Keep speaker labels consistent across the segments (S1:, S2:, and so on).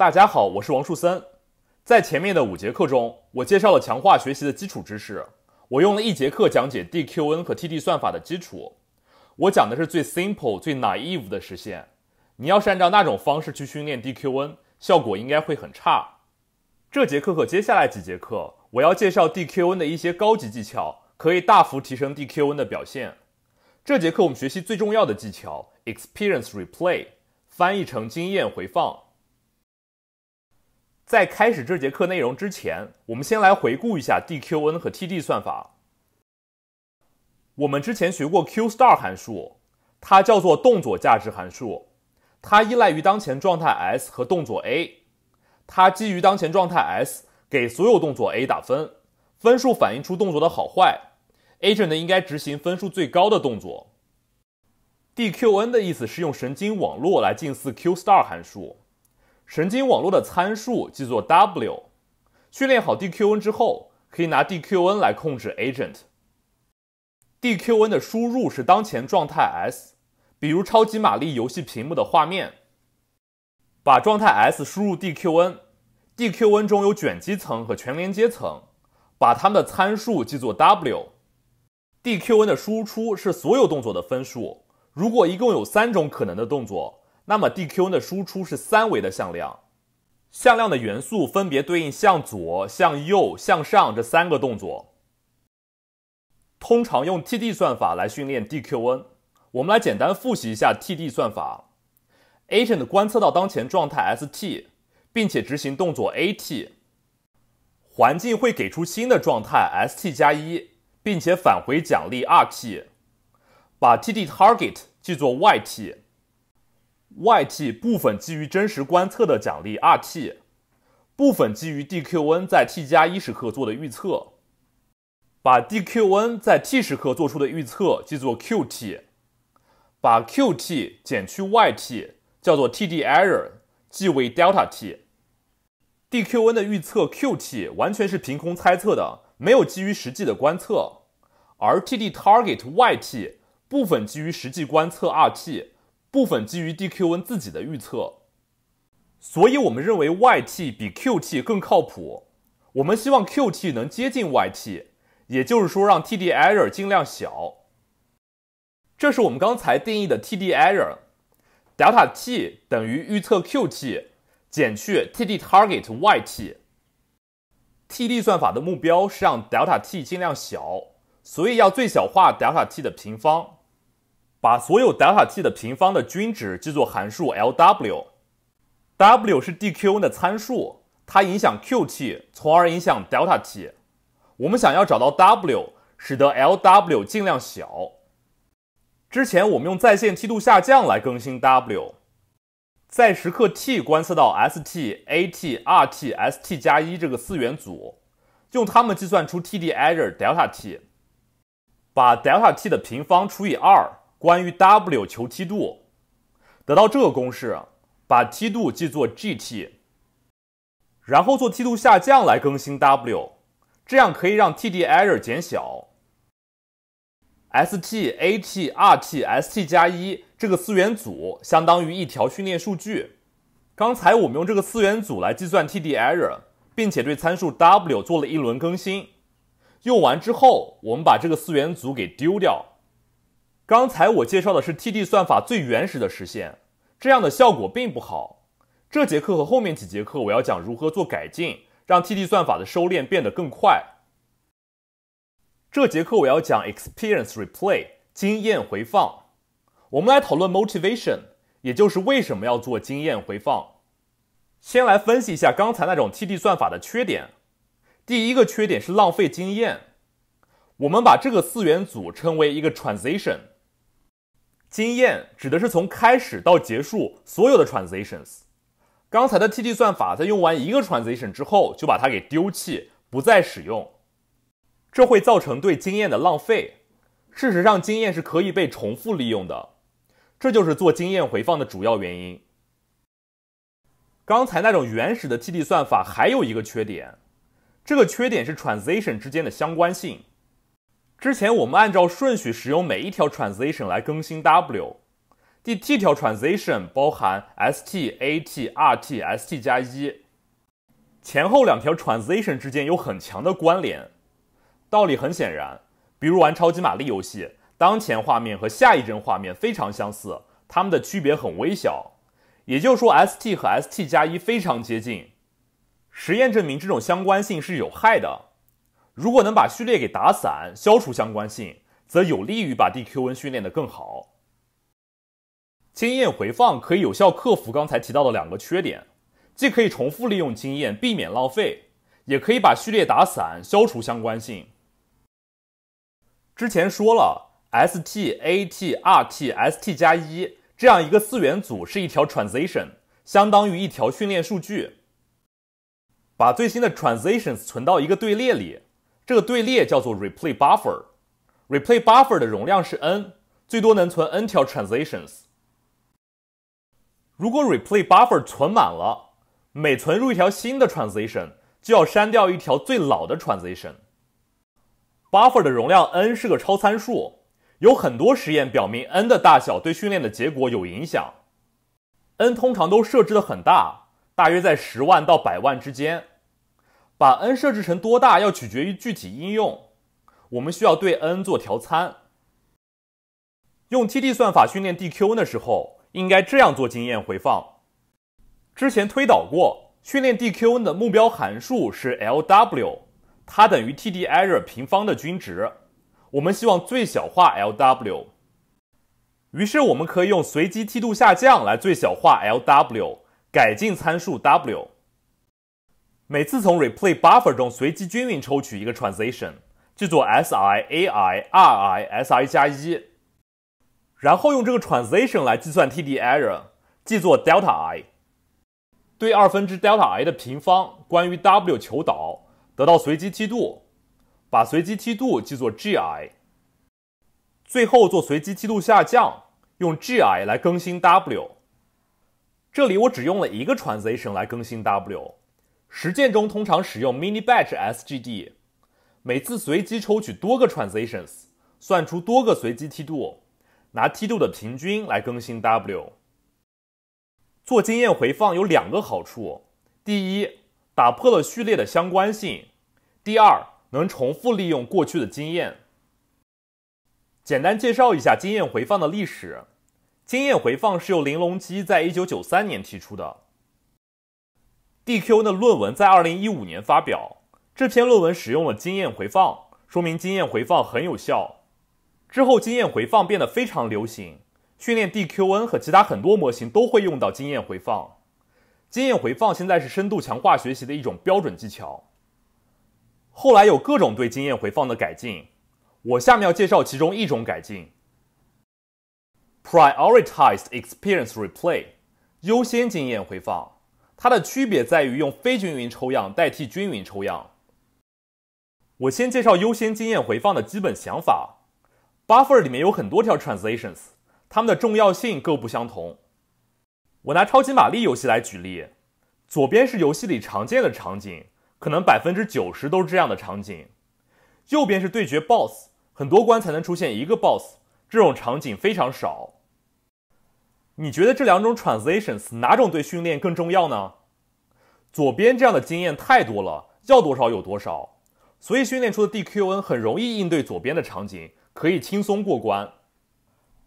S1: 大家好，我是王树森。在前面的五节课中，我介绍了强化学习的基础知识。我用了一节课讲解 DQN 和 TD 算法的基础。我讲的是最 simple、最 naive 的实现。你要是按照那种方式去训练 DQN，效果应该会很差。这节课和接下来几节课，我要介绍 DQN 的一些高级技巧，可以大幅提升 DQN 的表现。这节课我们学习最重要的技巧：experience replay，翻译成经验回放。在开始这节课内容之前，我们先来回顾一下 DQN 和 TD 算法。我们之前学过 Q star 函数，它叫做动作价值函数，它依赖于当前状态 s 和动作 a，它基于当前状态 s 给所有动作 a 打分，分数反映出动作的好坏，agent 应该执行分数最高的动作。DQN 的意思是用神经网络来近似 Q star 函数。神经网络的参数记作 W。训练好 DQN 之后，可以拿 DQN 来控制 Agent。DQN 的输入是当前状态 S，比如超级玛丽游戏屏幕的画面。把状态 S 输入 DQN，DQN 中有卷积层和全连接层，把它们的参数记作 W。DQN 的输出是所有动作的分数。如果一共有三种可能的动作。那么 DQN 的输出是三维的向量，向量的元素分别对应向左、向右、向上这三个动作。通常用 TD 算法来训练 DQN。我们来简单复习一下 TD 算法：Agent 观测到当前状态 St，并且执行动作 At，环境会给出新的状态 St 加一，并且返回奖励 rt，把 TD target 记作 yt。y_t 部分基于真实观测的奖励，r_t 部分基于 DQN 在 t 加一时刻做的预测。把 DQN 在 t 时刻做出的预测记作 q_t，把 q_t 减去 y_t 叫做 t_d error，即为 delta_t。DQN 的预测 q_t 完全是凭空猜测的，没有基于实际的观测，而 t_d target y_t 部分基于实际观测 r_t。部分基于 DQN 自己的预测，所以我们认为 Y_t 比 Q_t 更靠谱。我们希望 Q_t 能接近 Y_t，也就是说让 T_d error 尽量小。这是我们刚才定义的 T_d error，delta_t 等于预测 Q_t 减去 T_d target Y_t。TD 算法的目标是让 delta_t 尽量小，所以要最小化 delta_t 的平方。把所有 delta t 的平方的均值记作函数 l w，w 是 d q n 的参数，它影响 q t，从而影响 delta t。我们想要找到 w，使得 l w 尽量小。之前我们用在线梯度下降来更新 w，在时刻 t 观测到 s t a t r t s t 加一这个四元组，用它们计算出 t d error delta t，把 delta t 的平方除以二。关于 W 求梯度，得到这个公式，把梯度记作 g_t，然后做梯度下降来更新 W，这样可以让 TD error 减小。s_t, a_t, r_t, s_t 加一这个四元组相当于一条训练数据。刚才我们用这个四元组来计算 TD error，并且对参数 W 做了一轮更新。用完之后，我们把这个四元组给丢掉。刚才我介绍的是 TD 算法最原始的实现，这样的效果并不好。这节课和后面几节课我要讲如何做改进，让 TD 算法的收敛变得更快。这节课我要讲 Experience Replay 经验回放。我们来讨论 Motivation，也就是为什么要做经验回放。先来分析一下刚才那种 TD 算法的缺点。第一个缺点是浪费经验。我们把这个四元组称为一个 Transition。经验指的是从开始到结束所有的 transitions。刚才的 TD 算法在用完一个 transition 之后就把它给丢弃，不再使用，这会造成对经验的浪费。事实上，经验是可以被重复利用的，这就是做经验回放的主要原因。刚才那种原始的 TD 算法还有一个缺点，这个缺点是 transition 之间的相关性。之前我们按照顺序使用每一条 transition 来更新 w，第 t 条 transition 包含 s t a t r t s t 加一，前后两条 transition 之间有很强的关联。道理很显然，比如玩超级玛丽游戏，当前画面和下一帧画面非常相似，它们的区别很微小，也就是说 s t 和 s t 加一非常接近。实验证明这种相关性是有害的。如果能把序列给打散，消除相关性，则有利于把 DQN 训练得更好。经验回放可以有效克服刚才提到的两个缺点，既可以重复利用经验，避免浪费，也可以把序列打散，消除相关性。之前说了，S T A T R T S T 加一这样一个四元组是一条 transition，相当于一条训练数据。把最新的 transitions 存到一个队列里。这个队列叫做 replay buffer，replay buffer 的容量是 n，最多能存 n 条 transitions。如果 replay buffer 存满了，每存入一条新的 transition，就要删掉一条最老的 transition。buffer 的容量 n 是个超参数，有很多实验表明 n 的大小对训练的结果有影响。n 通常都设置的很大，大约在十万到百万之间。把 n 设置成多大要取决于具体应用，我们需要对 n 做调参。用 TD 算法训练 DQN 的时候，应该这样做经验回放。之前推导过，训练 DQN 的目标函数是 LW，它等于 TD error 平方的均值。我们希望最小化 LW，于是我们可以用随机梯度下降来最小化 LW，改进参数 w。每次从 replay buffer 中随机均匀抽取一个 transition，记作 s i a i r i s i 加一，然后用这个 transition 来计算 t d error，记作 delta i，对二分之 delta i 的平方关于 w 求导，得到随机梯度，把随机梯度记作 g i，最后做随机梯度下降，用 g i 来更新 w。这里我只用了一个 transition 来更新 w。实践中通常使用 mini-batch SGD，每次随机抽取多个 transitions，算出多个随机梯度，拿梯度的平均来更新 w。做经验回放有两个好处：第一，打破了序列的相关性；第二，能重复利用过去的经验。简单介绍一下经验回放的历史。经验回放是由玲珑基在一九九三年提出的。DQN 的论文在2015年发表，这篇论文使用了经验回放，说明经验回放很有效。之后，经验回放变得非常流行，训练 DQN 和其他很多模型都会用到经验回放。经验回放现在是深度强化学习的一种标准技巧。后来有各种对经验回放的改进，我下面要介绍其中一种改进：Prioritized Experience Replay，优先经验回放。它的区别在于用非均匀抽样代替均匀抽样。我先介绍优先经验回放的基本想法。Buffer 里面有很多条 t r a n s l a t i o n s 它们的重要性各不相同。我拿超级玛丽游戏来举例，左边是游戏里常见的场景，可能百分之九十都是这样的场景；右边是对决 boss，很多关才能出现一个 boss，这种场景非常少。你觉得这两种 t r a n s l a t i o n s 哪种对训练更重要呢？左边这样的经验太多了，要多少有多少，所以训练出的 DQN 很容易应对左边的场景，可以轻松过关。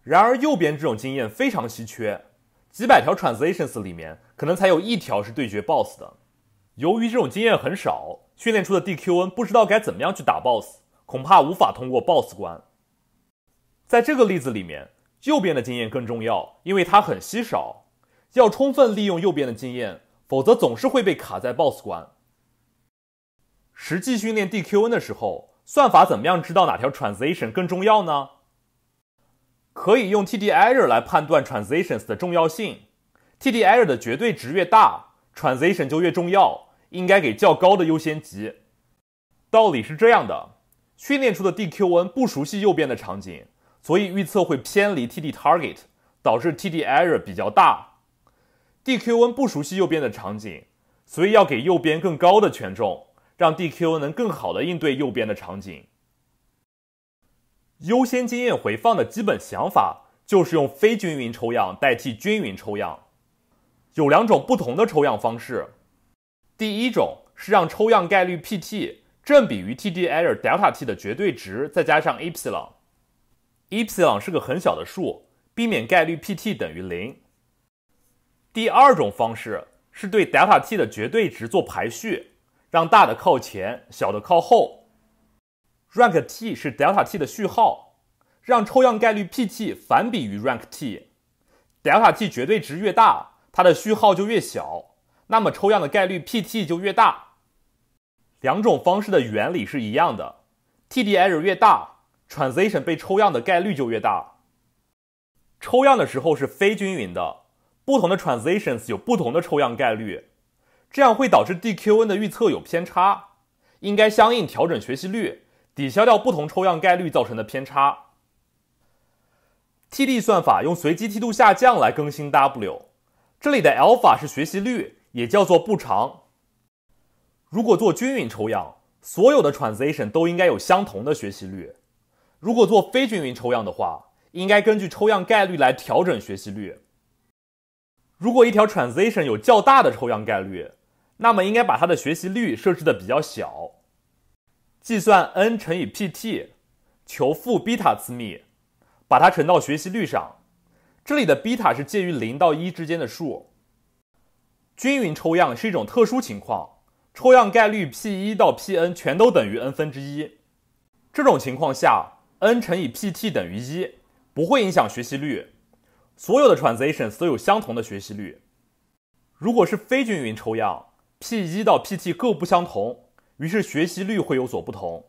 S1: 然而右边这种经验非常稀缺，几百条 transitions 里面可能才有一条是对决 boss 的。由于这种经验很少，训练出的 DQN 不知道该怎么样去打 boss，恐怕无法通过 boss 关。在这个例子里面，右边的经验更重要，因为它很稀少，要充分利用右边的经验。否则总是会被卡在 BOSS 关。实际训练 DQN 的时候，算法怎么样知道哪条 transition 更重要呢？可以用 TD error 来判断 transitions 的重要性。TD error 的绝对值越大，transition 就越重要，应该给较高的优先级。道理是这样的：训练出的 DQN 不熟悉右边的场景，所以预测会偏离 TD target，导致 TD error 比较大。DQN 不熟悉右边的场景，所以要给右边更高的权重，让 DQN 能更好的应对右边的场景。优先经验回放的基本想法就是用非均匀抽样代替均匀抽样。有两种不同的抽样方式。第一种是让抽样概率 PT 正比于 TDL delta T 的绝对值再加上 epsilon，epsilon 是个很小的数，避免概率 PT 等于零。第二种方式是对 delta t 的绝对值做排序，让大的靠前，小的靠后。rank t 是 delta t 的序号，让抽样概率 p t 反比于 rank t。delta t 绝对值越大，它的序号就越小，那么抽样的概率 p t 就越大。两种方式的原理是一样的，t d l 越大 t r a n s i t i o n 被抽样的概率就越大。抽样的时候是非均匀的。不同的 transitions 有不同的抽样概率，这样会导致 DQN 的预测有偏差，应该相应调整学习率，抵消掉不同抽样概率造成的偏差。TD 算法用随机梯度下降来更新 w，这里的 alpha 是学习率，也叫做步长。如果做均匀抽样，所有的 transition 都应该有相同的学习率；如果做非均匀抽样的话，应该根据抽样概率来调整学习率。如果一条 transition 有较大的抽样概率，那么应该把它的学习率设置的比较小。计算 n 乘以 p t，求负 beta 次幂，把它乘到学习率上。这里的 beta 是介于零到一之间的数。均匀抽样是一种特殊情况，抽样概率 p 1到 p n 全都等于 n 分之一。这种情况下，n 乘以 p t 等于一，不会影响学习率。所有的 t r a n s a t i o n s 都有相同的学习率。如果是非均匀抽样，p1 到 pt 各不相同，于是学习率会有所不同。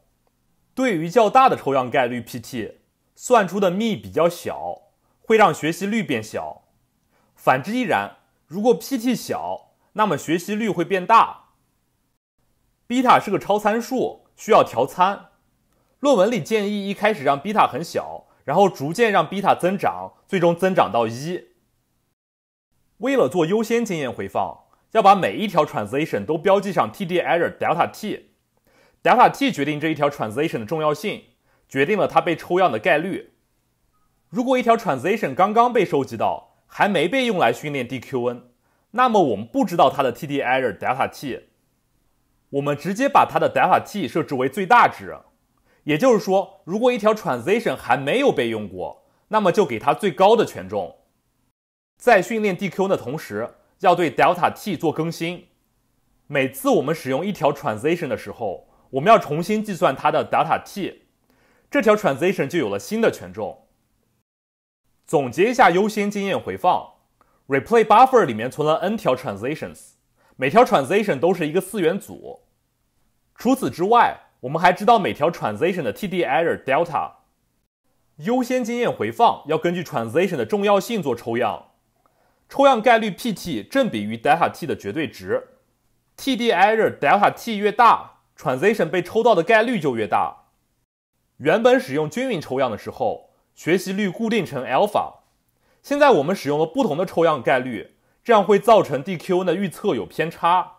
S1: 对于较大的抽样概率 pt，算出的幂比较小，会让学习率变小。反之亦然。如果 pt 小，那么学习率会变大。贝塔是个超参数，需要调参。论文里建议一开始让贝塔很小。然后逐渐让 beta 增长，最终增长到一。为了做优先经验回放，要把每一条 transition 都标记上 TD error delta t，delta t 决定这一条 transition 的重要性，决定了它被抽样的概率。如果一条 transition 刚刚被收集到，还没被用来训练 DQN，那么我们不知道它的 TD error delta t，我们直接把它的 delta t 设置为最大值。也就是说，如果一条 transition 还没有被用过，那么就给它最高的权重。在训练 DQ 的同时，要对 delta t 做更新。每次我们使用一条 transition 的时候，我们要重新计算它的 delta t，这条 transition 就有了新的权重。总结一下优先经验回放 replay buffer 里面存了 n 条 transitions，每条 transition 都是一个四元组。除此之外。我们还知道每条 transition 的 T D error delta。优先经验回放要根据 transition 的重要性做抽样，抽样概率 p t 正比于 delta t 的绝对值，T D error delta t 越大，transition 被抽到的概率就越大。原本使用均匀抽样的时候，学习率固定成 alpha，现在我们使用了不同的抽样概率，这样会造成 D Q N 的预测有偏差。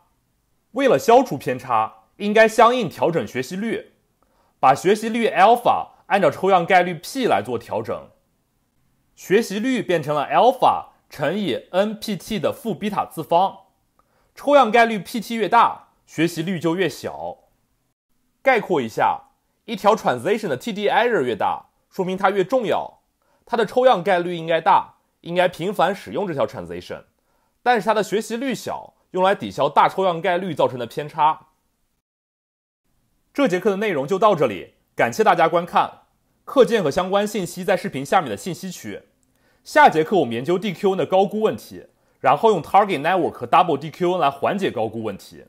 S1: 为了消除偏差。应该相应调整学习率，把学习率 alpha 按照抽样概率 p 来做调整，学习率变成了 alpha 乘以 n p t 的负贝塔次方，抽样概率 p t 越大，学习率就越小。概括一下，一条 transition 的 t d error 越大，说明它越重要，它的抽样概率应该大，应该频繁使用这条 transition，但是它的学习率小，用来抵消大抽样概率造成的偏差。这节课的内容就到这里，感谢大家观看。课件和相关信息在视频下面的信息区。下节课我们研究 DQN 的高估问题，然后用 Target Network 和 Double DQN 来缓解高估问题。